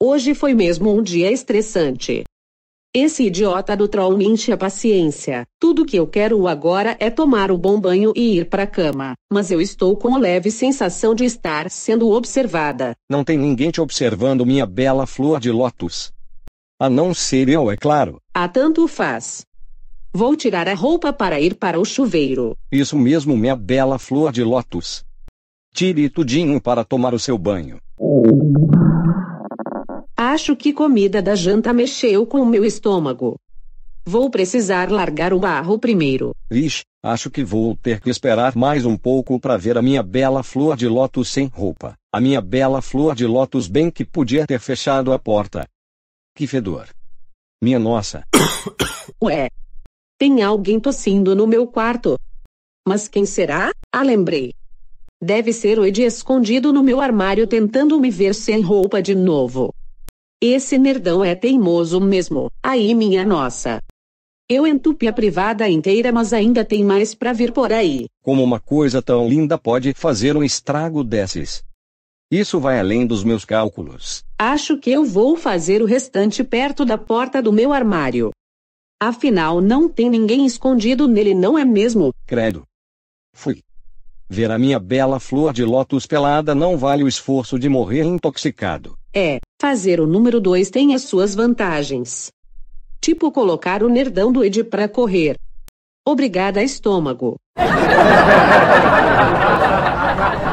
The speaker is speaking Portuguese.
Hoje foi mesmo um dia estressante. Esse idiota do troll me enche a paciência. Tudo que eu quero agora é tomar um bom banho e ir para a cama. Mas eu estou com a leve sensação de estar sendo observada. Não tem ninguém te observando, minha bela flor de lótus. A não ser eu, é claro. Ah, tanto faz. Vou tirar a roupa para ir para o chuveiro. Isso mesmo, minha bela flor de lótus. Tire tudinho para tomar o seu banho. Acho que comida da janta mexeu com o meu estômago. Vou precisar largar o barro primeiro. Ixi, acho que vou ter que esperar mais um pouco para ver a minha bela flor de lótus sem roupa. A minha bela flor de lótus bem que podia ter fechado a porta. Que fedor. Minha nossa. Ué. Tem alguém tossindo no meu quarto. Mas quem será? Ah, lembrei. Deve ser o Ed escondido no meu armário tentando me ver sem roupa de novo. Esse nerdão é teimoso mesmo. Aí minha nossa. Eu entupi a privada inteira, mas ainda tem mais pra vir por aí. Como uma coisa tão linda pode fazer um estrago desses? Isso vai além dos meus cálculos. Acho que eu vou fazer o restante perto da porta do meu armário. Afinal, não tem ninguém escondido nele, não é mesmo? Credo. Fui. Ver a minha bela flor de lótus pelada não vale o esforço de morrer intoxicado. É, fazer o número 2 tem as suas vantagens. Tipo colocar o nerdão do Ed pra correr. Obrigada, estômago.